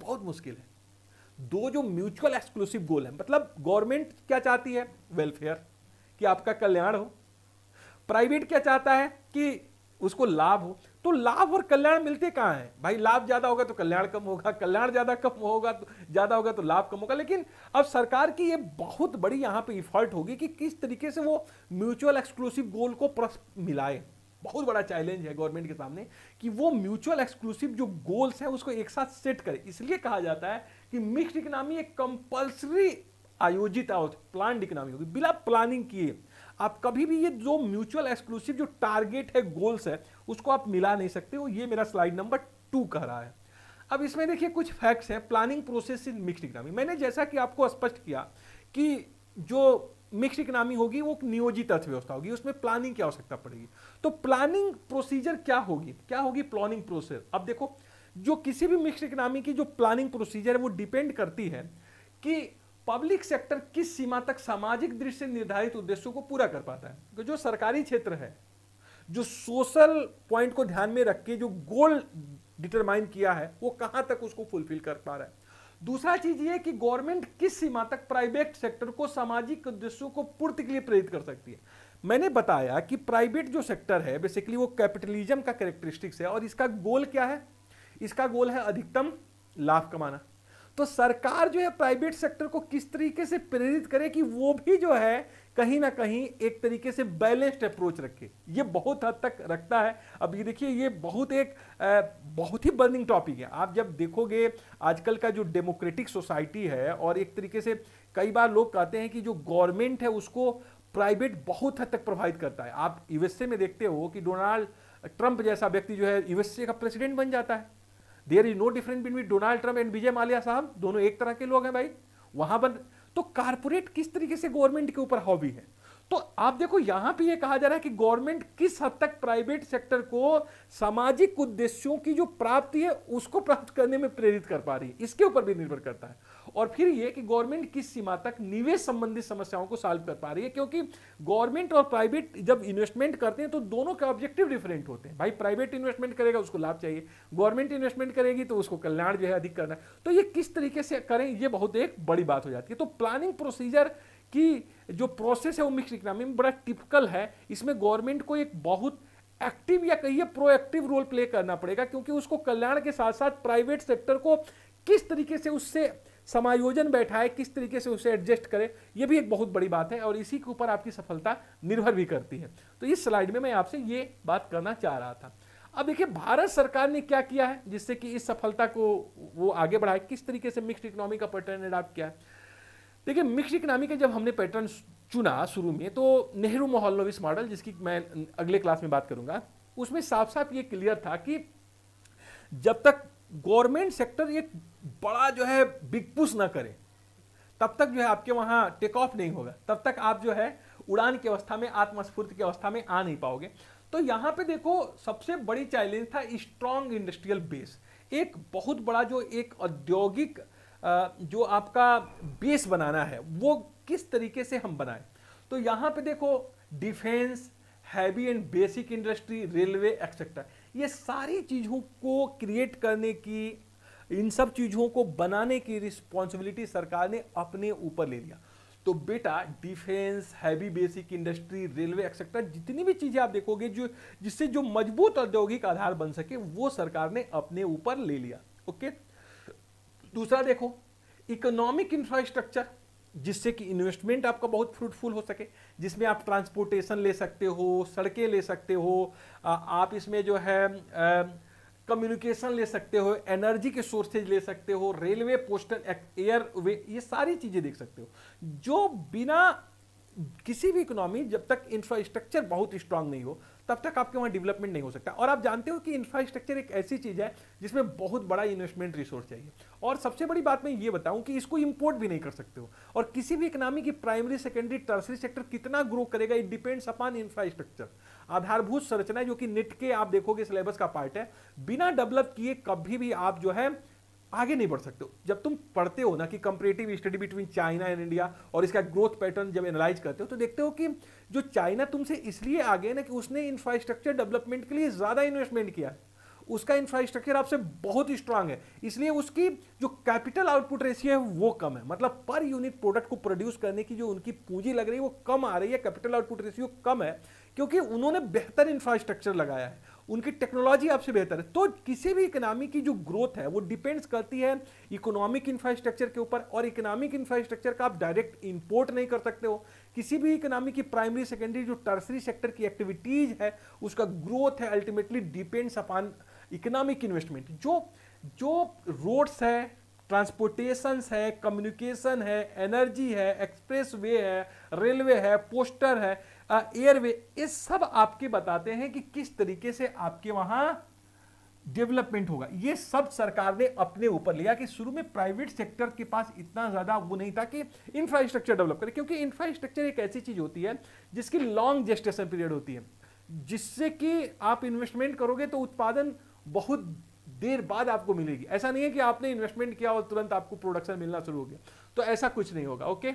बहुत मुश्किल है दो जो म्यूचुअल एक्सक्लूसिव गोल है मतलब गवर्नमेंट क्या चाहती है वेलफेयर कि आपका कल्याण हो प्राइवेट क्या चाहता है कि उसको लाभ हो तो लाभ और कल्याण मिलते कहाँ हैं भाई लाभ ज्यादा होगा तो कल्याण कम होगा कल्याण ज्यादा कम होगा तो ज्यादा होगा तो लाभ कम होगा लेकिन अब सरकार की ये बहुत बड़ी यहाँ पे इफॉल्ट होगी कि किस तरीके से वो म्यूचुअल एक्सक्लूसिव गोल को मिलाए बहुत बड़ा चैलेंज है गवर्नमेंट के सामने कि वो म्यूचुअल एक्सक्लूसिव जो गोल्स हैं उसको एक साथ सेट करे इसलिए कहा जाता है कि मिक्स्ड इकोनॉमी एक कंपल्सरी आयोजित आउट प्लान इकोनॉमी होगी बिना प्लानिंग किए आप कभी भी ये जो म्यूचुअल एक्सक्लूसिव जो टारगेट है गोल्स है उसको आप मिला नहीं सकते हो ये मेरा स्लाइड नंबर टू कह रहा है अब इसमें देखिए कुछ फैक्ट्स हैं planning process in mixed economy मैंने जैसा कि आपको स्पष्ट किया कि जो मिक्स इकोनॉमी होगी वो नियोजित अर्थव्यवस्था होगी उसमें प्लानिंग की आवश्यकता पड़ेगी तो प्लानिंग प्रोसीजर क्या होगी क्या होगी प्लानिंग प्रोसेस अब देखो जो किसी भी मिक्स इकोनॉमी की जो प्लानिंग प्रोसीजर है वो डिपेंड करती है कि पब्लिक सेक्टर किस सीमा तक सामाजिक दृष्टि से निर्धारित उद्देश्यों को पूरा कर पाता है जो सरकारी क्षेत्र है जो सोशल पॉइंट को ध्यान में रख के जो गोल डिटरमाइन किया है वो कहाँ तक उसको फुलफिल कर पा रहा है दूसरा चीज ये कि गवर्नमेंट किस सीमा तक प्राइवेट सेक्टर को सामाजिक उद्देश्यों को पूर्ति के लिए प्रेरित कर सकती है मैंने बताया कि प्राइवेट जो सेक्टर है बेसिकली वो कैपिटलिज्म का कैरेक्टरिस्टिक्स है और इसका गोल क्या है इसका गोल है अधिकतम लाभ कमाना तो सरकार जो है प्राइवेट सेक्टर को किस तरीके से प्रेरित करे कि वो भी जो है कहीं ना कहीं एक तरीके से बैलेंस्ड अप्रोच रखे ये बहुत हद तक रखता है अब ये देखिए ये बहुत एक बहुत ही बर्निंग टॉपिक है आप जब देखोगे आजकल का जो डेमोक्रेटिक सोसाइटी है और एक तरीके से कई बार लोग कहते हैं कि जो गवर्नमेंट है उसको प्राइवेट बहुत हद तक प्रोवाइड करता है आप यूएसए में देखते हो कि डोनाल्ड ट्रंप जैसा व्यक्ति जो है यूएसए का प्रेसिडेंट बन जाता है there is no difference between Donald Trump and Vijay Mallya साहब दोनों एक तरह के लोग हैं भाई वहां बन तो कारपोरेट किस तरीके से गवर्नमेंट के ऊपर हॉबी है तो आप देखो यहां पे ये कहा जा रहा है कि गवर्नमेंट किस हद तक प्राइवेट सेक्टर को सामाजिक उद्देश्यों की जो प्राप्ति है उसको प्राप्त करने में प्रेरित कर पा रही है इसके ऊपर भी निर्भर करता है और फिर ये कि गवर्नमेंट किस सीमा तक निवेश संबंधी समस्याओं को सॉल्व कर पा रही है क्योंकि गवर्नमेंट और प्राइवेट जब इन्वेस्टमेंट करते हैं तो दोनों के ऑब्जेक्टिव डिफरेंट होते हैं भाई प्राइवेट इन्वेस्टमेंट करेगा उसको लाभ चाहिए गवर्नमेंट इन्वेस्टमेंट करेगी तो उसको कल्याण जो है अधिक करना तो ये किस तरीके से करें ये बहुत एक बड़ी बात हो जाती है तो प्लानिंग प्रोसीजर की जो प्रोसेस है वो मिक्स इकोनॉमी में बड़ा टिपिकल है इसमें गवर्नमेंट को एक बहुत एक्टिव या कहिए प्रोएक्टिव रोल प्ले करना पड़ेगा क्योंकि उसको कल्याण के साथ साथ प्राइवेट सेक्टर को किस तरीके से उससे समायोजन बैठा है किस तरीके से उसे एडजस्ट करें यह भी एक बहुत बड़ी बात है और इसी के ऊपर आपकी सफलता निर्भर भी करती है तो इस स्लाइड में मैं आपसे ये बात करना चाह रहा था अब देखिए भारत सरकार ने क्या किया है जिससे कि इस सफलता को वो आगे बढ़ाए किस तरीके से मिक्स्ड इकोनॉमी का पैटर्न अडाप्ट किया है देखिए मिक्स्ड इकोनॉमी का जब हमने पैटर्न चुना शुरू में तो नेहरू मोहल्लोविस मॉडल जिसकी मैं अगले क्लास में बात करूंगा उसमें साफ साफ ये क्लियर था कि जब तक गवर्नमेंट सेक्टर एक बड़ा जो है बिग पुश ना करें तब तक जो है आपके वहां टेक ऑफ नहीं होगा तब तक आप जो है उड़ान की अवस्था में आत्मस्फूर्ति की अवस्था में आ नहीं पाओगे तो यहां पे देखो सबसे बड़ी चैलेंज था स्ट्रॉन्ग इंडस्ट्रियल बेस एक बहुत बड़ा जो एक औद्योगिक जो आपका बेस बनाना है वो किस तरीके से हम बनाए तो यहां पे देखो defence heavy and basic industry railway etcetera ये सारी चीज़ों को क्रिएट करने की इन सब चीज़ों को बनाने की रिस्पॉन्सिबिलिटी सरकार ने अपने ऊपर ले लिया तो बेटा defence heavy basic industry railway etcetera जितनी भी चीज़ें आप देखोगे जो जिससे जो मजबूत औद्योगिक आधार बन सके वो सरकार ने अपने ऊपर ले लिया ओके दूसरा देखो इकोनॉमिक इंफ्रास्ट्रक्चर जिससे कि इन्वेस्टमेंट आपका बहुत फ्रूटफुल हो सके जिसमें आप ट्रांसपोर्टेशन ले सकते हो सड़कें ले सकते हो आप इसमें जो है कम्युनिकेशन ले सकते हो एनर्जी के सोर्सेज ले सकते हो रेलवे पोस्टल एयर वे ये सारी चीज़ें देख सकते हो जो बिना किसी भी इकोनॉमी जब तक इंफ्रास्ट्रक्चर बहुत स्ट्रांग नहीं हो तब तक आपके वहाँ डेवलपमेंट नहीं हो सकता और आप जानते हो कि इंफ्रास्ट्रक्चर एक ऐसी चीज़ है जिसमें बहुत बड़ा इन्वेस्टमेंट रिसोर्स चाहिए और सबसे बड़ी बात मैं ये बताऊँ कि इसको इम्पोर्ट भी नहीं कर सकते हो और किसी भी इकनॉमी की प्राइमरी सेकेंडरी टर्सरी सेक्टर कितना ग्रो करेगा इट डिपेंड्स अपॉन इंफ्रास्ट्रक्चर आधारभूत संरचना जो कि नेट के आप देखोगे सिलेबस का पार्ट है बिना डेवलप किए कभी भी आप जो है आगे नहीं बढ़ सकते जब तुम पढ़ते हो ना कि comparative study between China and India और इसका ग्रोथ पैटर्न जब एनालाइज करते हो तो देखते हो कि जो चाइना तुमसे इसलिए आगे है ना कि उसने इंफ्रास्ट्रक्चर डेवलपमेंट के लिए ज़्यादा इन्वेस्टमेंट किया उसका इंफ्रास्ट्रक्चर आपसे बहुत स्ट्रांग है इसलिए उसकी जो कैपिटल आउटपुट रेशियो है वो कम है मतलब पर यूनिट प्रोडक्ट को प्रोड्यूस करने की जो उनकी पूंजी लग रही है वो कम आ रही है कैपिटल आउटपुट रेशियो कम है क्योंकि उन्होंने बेहतर इंफ्रास्ट्रक्चर लगाया है उनकी टेक्नोलॉजी आपसे बेहतर है तो किसी भी इकोनॉमी की जो ग्रोथ है वो डिपेंड्स करती है इकोनॉमिक इंफ्रास्ट्रक्चर के ऊपर और इकोनॉमिक इंफ्रास्ट्रक्चर का आप डायरेक्ट इंपोर्ट नहीं कर सकते हो किसी भी इकोनॉमी की प्राइमरी सेकेंडरी जो टर्सरी सेक्टर की एक्टिविटीज है उसका ग्रोथ है ultimately depends upon economic investment जो जो रोड्स है ट्रांसपोर्टेशन है कम्युनिकेशन है एनर्जी है एक्सप्रेस वे है रेलवे है पोस्टर है एयरवे ये सब आपके बताते हैं कि किस तरीके से आपके वहां डेवलपमेंट होगा ये सब सरकार ने अपने ऊपर लिया कि शुरू में प्राइवेट सेक्टर के पास इतना ज़्यादा वो नहीं था कि इंफ्रास्ट्रक्चर डेवलप करे क्योंकि इंफ्रास्ट्रक्चर एक ऐसी चीज़ होती है जिसकी लॉन्ग जेस्टेशन पीरियड होती है जिससे कि आप इन्वेस्टमेंट करोगे तो उत्पादन बहुत देर बाद आपको मिलेगी ऐसा नहीं है कि आपने इन्वेस्टमेंट किया और तुरंत आपको प्रोडक्शन मिलना शुरू हो गया तो ऐसा कुछ नहीं होगा ओके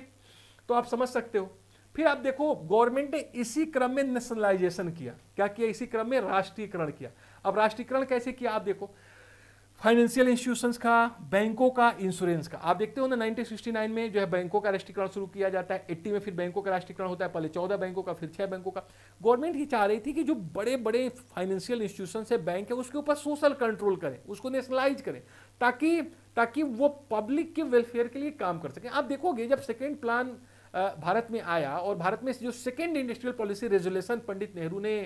तो आप समझ सकते हो फिर आप देखो गवर्नमेंट ने इसी क्रम में नेशनलाइजेशन किया क्या किया इसी क्रम में राष्ट्रीयकरण किया अब राष्ट्रीयकरण कैसे किया आप देखो फाइनेंशियल इंस्टीट्यूशंस का बैंकों का इंश्योरेंस का आप देखते हो ना 1969 में जो है बैंकों का राष्ट्रीयकरण शुरू किया जाता है एट्टी में फिर बैंकों का राष्ट्रीयकरण होता है पहले चौदह बैंकों का फिर छह बैंकों का गवर्नमेंट ही चाह रही थी कि जो बड़े बड़े फाइनेंशियल इंस्टीट्यूशन है बैंक है उसके ऊपर सोशल कंट्रोल करें उसको नेशनलाइज करें ताकि ताकि वो पब्लिक के वेलफेयर के लिए काम कर सके आप देखोगे जब सेकेंड प्लान भारत में आया और भारत में जो second industrial policy resolution Pandit Nehru ने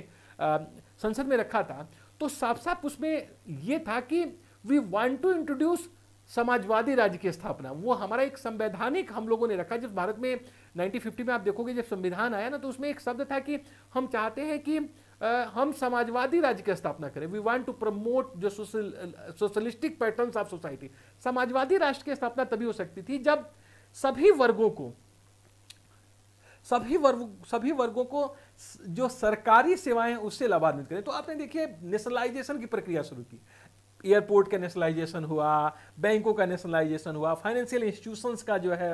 संसद में रखा था तो साफ साफ उसमें ये था कि वी वांट टू इंट्रोड्यूस समाजवादी राज्य की स्थापना वो हमारा एक संवैधानिक हम लोगों ने रखा जब भारत में 1950 में आप देखोगे जब संविधान आया ना तो उसमें एक शब्द था कि हम चाहते हैं कि आ, हम समाजवादी राज्य की स्थापना करें वी वांट टू प्रमोट जो सोशलिस्टिक पैटर्न्स ऑफ सोसाइटी समाजवादी राष्ट्र की स्थापना तभी हो सकती थी जब सभी वर्गों को सभी वर्ग सभी वर्गों को जो सरकारी सेवाएं उससे लाभान्वित करें तो आपने देखिए नेशनलाइजेशन की प्रक्रिया शुरू की एयरपोर्ट का नेशनलाइजेशन हुआ बैंकों का नेशनलाइजेशन हुआ फाइनेंशियल इंस्टीट्यूशंस का जो है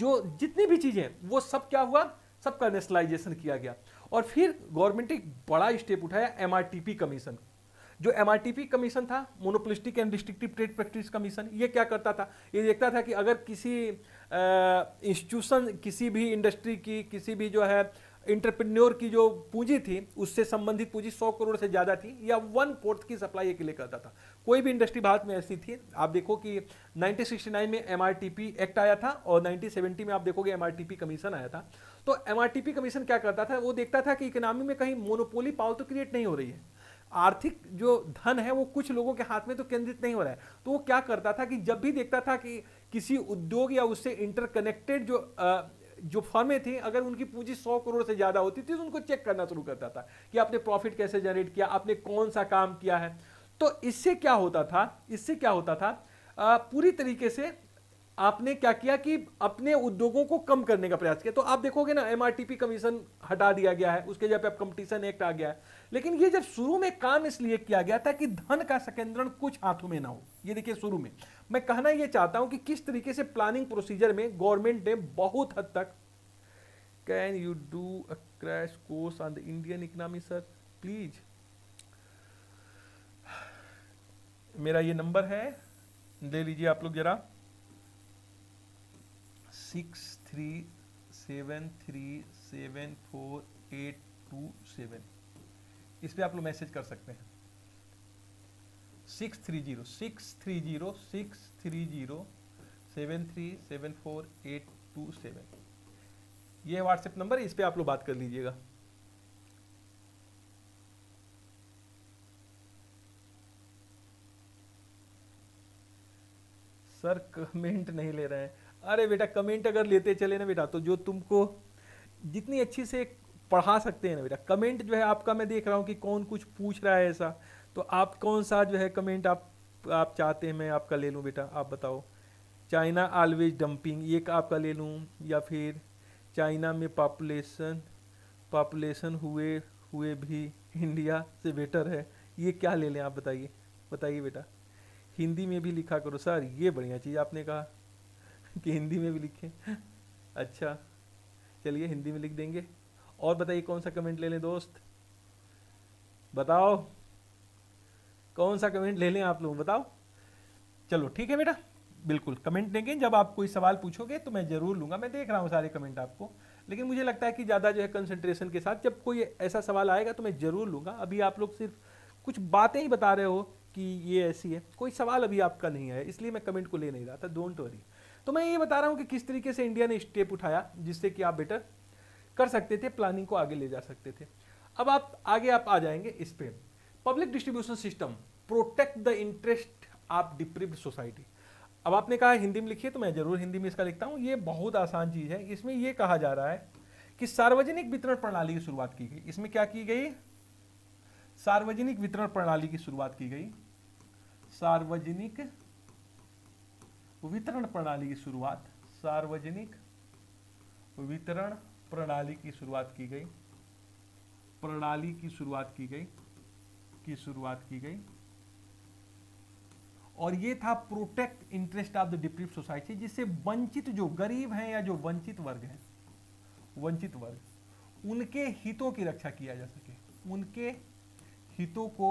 जो जितनी भी चीज़ें वो सब क्या हुआ सबका नेशनलाइजेशन किया गया और फिर गवर्नमेंट एक बड़ा स्टेप उठाया एमआरटीपी कमीशन जो एम कमीशन था monopolistic and restrictive trade practice commission ये क्या करता था ये देखता था कि अगर किसी इंस्टीट्यूशन किसी भी इंडस्ट्री की किसी भी जो है इंटरप्रन्योर की जो पूंजी थी उससे संबंधित पूंजी 100 करोड़ से ज़्यादा थी या वन फोर्थ की सप्लाई ये लिए करता था कोई भी इंडस्ट्री भारत में ऐसी थी आप देखो कि 1969 में एम एक्ट आया था और 1970 में आप देखोगे एम कमीशन आया था तो एम कमीशन क्या करता था वो देखता था कि इकोनॉमी में कहीं मोनोपोली पावर तो क्रिएट नहीं हो रही है आर्थिक जो धन है वो कुछ लोगों के हाथ में तो केंद्रित नहीं हो रहा है तो वो क्या करता था कि जब भी देखता था कि किसी उद्योग या उससे इंटरकनेक्टेड जो जो फर्में थी अगर उनकी पूंजी सौ करोड़ से ज़्यादा होती थी तो उनको चेक करना शुरू करता था कि आपने प्रॉफिट कैसे जनरेट किया आपने कौन सा काम किया है तो इससे क्या होता था इससे क्या होता था पूरी तरीके से आपने क्या किया कि अपने उद्योगों को कम करने का प्रयास किया तो आप देखोगे ना एमआरटीपी कमीशन हटा दिया गया है उसके जगह पे अब कंपटीशन एक्ट आ गया है लेकिन ये जब शुरू में काम इसलिए किया गया था कि धन का संकेंद्रण कुछ हाथों में ना हो ये देखिए शुरू में मैं कहना ये चाहता हूं कि किस तरीके से प्लानिंग प्रोसीजर में गवर्नमेंट ने बहुत हद तक can you do a crash course on the Indian economy sir please मेरा ये नंबर है ले लीजिए आप लोग जरा six three seven three seven four eight two seven इस पर आप लोग मैसेज कर सकते हैं six three zero six three zero six three zero seven three seven four eight two seven ये व्हाट्सएप नंबर है इस पर आप लोग बात कर लीजिएगा सर कमेंट नहीं ले रहे हैं अरे बेटा कमेंट अगर लेते चले ना बेटा तो जो तुमको जितनी अच्छी से पढ़ा सकते हैं ना बेटा कमेंट जो है आपका मैं देख रहा हूँ कि कौन कुछ पूछ रहा है ऐसा तो आप कौन सा जो है कमेंट आप आप चाहते हैं मैं आपका ले लूँ बेटा आप बताओ चाइना ऑलवेज डंपिंग का आपका ले लूँ या फिर चाइना में पॉपुलेशन पॉपुलेशन हुए हुए भी इंडिया से बेटर है ये क्या ले लें आप बताइए बताइए बेटा हिंदी में भी लिखा करो सर ये बढ़िया चीज़ आपने कहा कि हिंदी में भी लिखें अच्छा चलिए हिंदी में लिख देंगे और बताइए कौन सा कमेंट ले लें दोस्त बताओ कौन सा कमेंट ले लें आप लोग बताओ चलो ठीक है बेटा बिल्कुल कमेंट लेंगे जब आप कोई सवाल पूछोगे तो मैं ज़रूर लूंगा मैं देख रहा हूँ सारे कमेंट आपको लेकिन मुझे लगता है कि ज़्यादा जो है कंसंट्रेशन के साथ जब कोई ऐसा सवाल आएगा तो मैं ज़रूर लूंगा अभी आप लोग सिर्फ कुछ बातें ही बता रहे हो कि ये ऐसी है कोई सवाल अभी आपका नहीं है इसलिए मैं कमेंट को ले नहीं रहा था डोंट वरी तो मैं ये बता रहा हूँ कि किस तरीके से इंडिया ने स्टेप उठाया जिससे कि आप बेटर कर सकते थे प्लानिंग को आगे ले जा सकते थे अब आप आगे आप आ जाएंगे इस पे public distribution system protect the interest of deprive society अब आपने कहा हिंदी में लिखिए तो मैं जरूर हिंदी में इसका लिखता हूँ ये बहुत आसान चीज़ है इसमें यह कहा जा रहा है कि सार्वजनिक वितरण प्रणाली की शुरुआत की गई इसमें क्या की गई सार्वजनिक वितरण प्रणाली की शुरुआत की गई सार्वजनिक वितरण प्रणाली की शुरुआत सार्वजनिक वितरण प्रणाली की शुरुआत की गई प्रणाली की शुरुआत की गई की शुरुआत की गई और ये था protect interest of the deprive society जिससे वंचित जो गरीब हैं या जो वंचित वर्ग हैं वंचित वर्ग उनके हितों की रक्षा किया जा सके उनके हितों को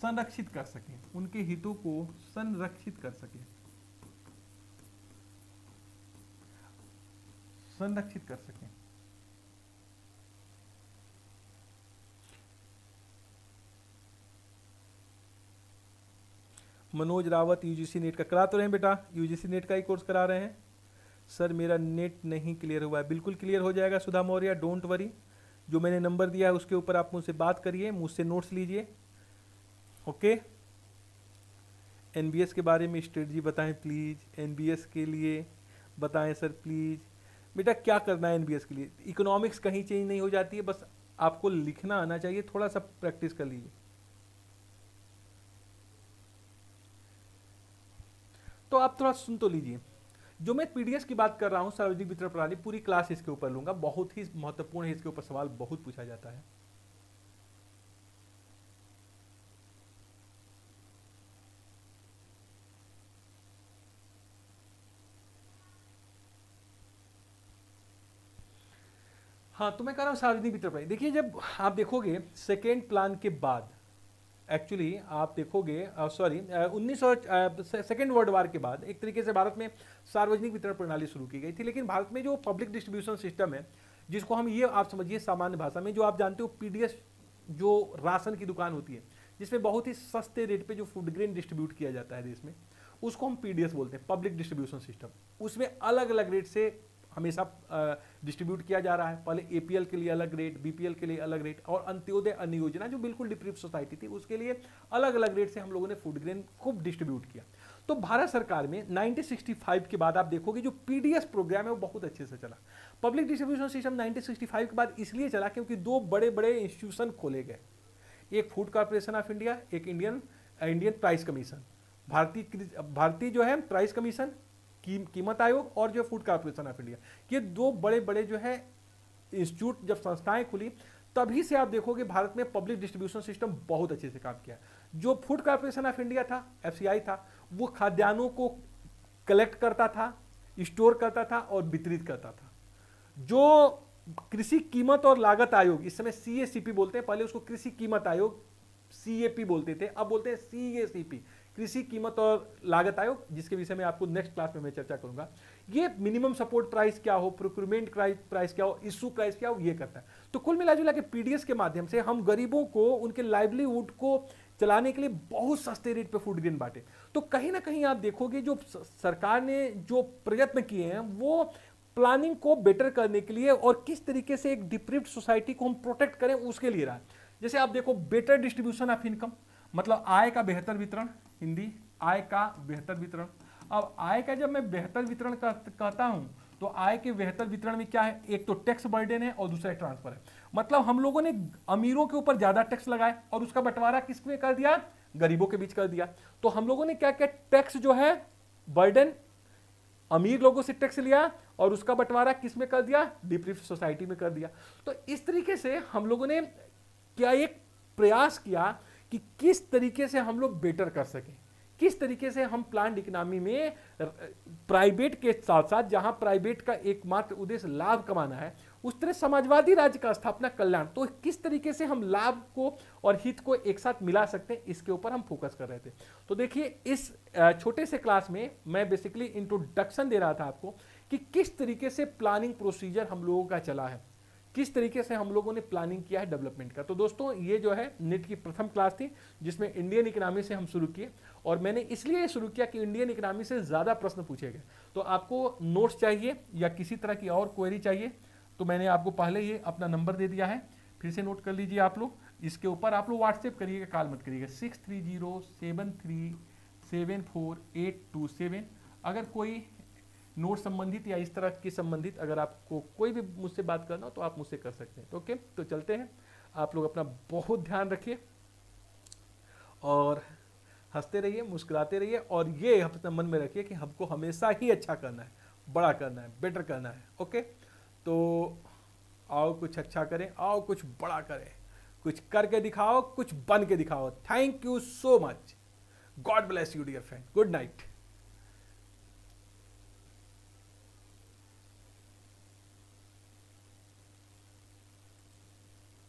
संरक्षित कर सके उनके हितों को संरक्षित कर सके संरक्षित कर सकें मनोज रावत यूजीसी नेट का करा तो रहे हैं बेटा यूजीसी नेट का ही कोर्स करा रहे हैं सर मेरा नेट नहीं क्लियर हुआ है बिल्कुल क्लियर हो जाएगा सुधा मौर्य डोंट वरी जो मैंने नंबर दिया है उसके ऊपर आप मुझसे बात करिए मुझसे नोट्स लीजिए ओके एनबीएस के बारे में स्ट्रेटजी बताएं प्लीज़ एनबीएस के लिए बताएं सर प्लीज़ बेटा क्या करना है एनबीएस के लिए इकोनॉमिक्स कहीं चेंज नहीं हो जाती है बस आपको लिखना आना चाहिए थोड़ा सा प्रैक्टिस कर लीजिए तो आप थोड़ा सुन तो लीजिए जो मैं पीडीएस की बात कर रहा हूँ सार्वजनिक वितरण प्रणाली पूरी क्लास इसके ऊपर लूंगा बहुत ही महत्वपूर्ण है इसके ऊपर सवाल बहुत पूछा जाता है हाँ तो मैं कह रहा हूँ सार्वजनिक वितरण प्रणाली देखिए जब आप देखोगे सेकेंड प्लान के बाद एक्चुअली आप देखोगे सॉरी उन्नीस सौ सेकेंड वर्ल्ड वार के बाद एक तरीके से भारत में सार्वजनिक वितरण प्रणाली शुरू की गई थी लेकिन भारत में जो पब्लिक डिस्ट्रीब्यूशन सिस्टम है जिसको हम ये आप समझिए सामान्य भाषा में जो आप जानते हो पी जो राशन की दुकान होती है जिसमें बहुत ही सस्ते रेट पर जो फूड ग्रेन डिस्ट्रीब्यूट किया जाता है देश में उसको हम पी बोलते हैं पब्लिक डिस्ट्रीब्यूशन सिस्टम उसमें अलग अलग रेट से हमेशा डिस्ट्रीब्यूट किया जा रहा है पहले ए के लिए अलग रेट बी के लिए अलग रेट और अंत्योदय अन्य योजना जो बिल्कुल डिप्रीव सोसाइटी थी उसके लिए अलग अलग रेट से हम लोगों ने फूड ग्रेन खूब डिस्ट्रीब्यूट किया तो भारत सरकार में 1965 के बाद आप देखोगे जो पीडीएस प्रोग्राम है वो बहुत अच्छे से चला पब्लिक डिस्ट्रीब्यूशन सिस्टम 1965 के बाद इसलिए चला क्योंकि दो बड़े बड़े इंस्टीट्यूशन खोले गए एक फूड कॉरपोरेशन ऑफ इंडिया एक इंडियन इंडियन प्राइस कमीशन भारतीय भारतीय जो है प्राइस कमीशन की, कीमत आयोग और जो फूड कॉर्पोरेशन ऑफ इंडिया ये दो बड़े बड़े जो है इंस्टीट्यूट जब संस्थाएं खुली तभी से आप देखोगे भारत में पब्लिक डिस्ट्रीब्यूशन सिस्टम बहुत अच्छे से काम किया जो फूड कॉर्पोरेशन ऑफ इंडिया था एफ था वो खाद्यान्नों को कलेक्ट करता था स्टोर करता था और वितरित करता था जो कृषि कीमत और लागत आयोग इस समय सी बोलते हैं पहले उसको कृषि कीमत आयोग सी बोलते थे अब बोलते हैं सी कृषि कीमत और लागत आयोग जिसके विषय में आपको नेक्स्ट क्लास में मैं चर्चा करूंगा ये मिनिमम सपोर्ट प्राइस क्या हो प्रोक्यूरमेंट प्राइस क्या हो इशू प्राइस क्या हो ये करता है तो कुल मिला जुला के पीडीएस के माध्यम से हम गरीबों को उनके लाइवलीहुड को चलाने के लिए बहुत सस्ते रेट पे फूड ग्रेन बांटे तो कहीं ना कहीं आप देखोगे जो सरकार ने जो प्रयत्न किए हैं वो प्लानिंग को बेटर करने के लिए और किस तरीके से एक डिप्रिव्ड सोसाइटी को हम प्रोटेक्ट करें उसके लिए रहा जैसे आप देखो बेटर डिस्ट्रीब्यूशन ऑफ इनकम मतलब आय का बेहतर वितरण हिंदी आय का बेहतर वितरण अब आय का जब मैं बेहतर वितरण कहता हूं तो आय के बेहतर वितरण में क्या है एक तो टैक्स बर्डन है और दूसरा ट्रांसफर है मतलब हम लोगों ने अमीरों के ऊपर ज्यादा टैक्स लगाए और उसका बंटवारा में कर दिया गरीबों के बीच कर दिया तो हम लोगों ने क्या किया टैक्स जो है बर्डन अमीर लोगों से टैक्स लिया और उसका बंटवारा किस में कर दिया डिप्रीव सोसाइटी में कर दिया तो इस तरीके से हम लोगों ने क्या एक प्रयास किया कि किस तरीके से हम लोग बेटर कर सकें किस तरीके से हम प्लांट इकोनॉमी में प्राइवेट के साथ साथ जहां प्राइवेट का एकमात्र उद्देश्य लाभ कमाना है उस तरह समाजवादी राज्य का स्थापना कल्याण तो किस तरीके से हम लाभ को और हित को एक साथ मिला सकते हैं इसके ऊपर हम फोकस कर रहे थे तो देखिए इस छोटे से क्लास में मैं बेसिकली इंट्रोडक्शन दे रहा था आपको कि किस तरीके से प्लानिंग प्रोसीजर हम लोगों का चला है किस तरीके से हम लोगों ने प्लानिंग किया है डेवलपमेंट का तो दोस्तों ये जो है नेट की प्रथम क्लास थी जिसमें इंडियन इकोनॉमी से हम शुरू किए और मैंने इसलिए शुरू किया कि इंडियन इकोनॉमी से ज़्यादा प्रश्न पूछे गए तो आपको नोट्स चाहिए या किसी तरह की और क्वेरी चाहिए तो मैंने आपको पहले ही अपना नंबर दे दिया है फिर से नोट कर लीजिए आप लोग इसके ऊपर आप लोग व्हाट्सएप करिएगा कॉल मत करिएगा six three zero seven three seven four eight two seven अगर कोई नोट संबंधित या इस तरह की संबंधित अगर आपको कोई भी मुझसे बात करना हो तो आप मुझसे कर सकते हैं ओके तो चलते हैं आप लोग अपना बहुत ध्यान रखिए और हंसते रहिए मुस्कुराते रहिए और ये अपने मन में रखिए कि हमको हमेशा ही अच्छा करना है बड़ा करना है बेटर करना है ओके तो आओ कुछ अच्छा करें आओ कुछ बड़ा करें कुछ करके दिखाओ कुछ बन के दिखाओ thank you so much God bless you dear friend good night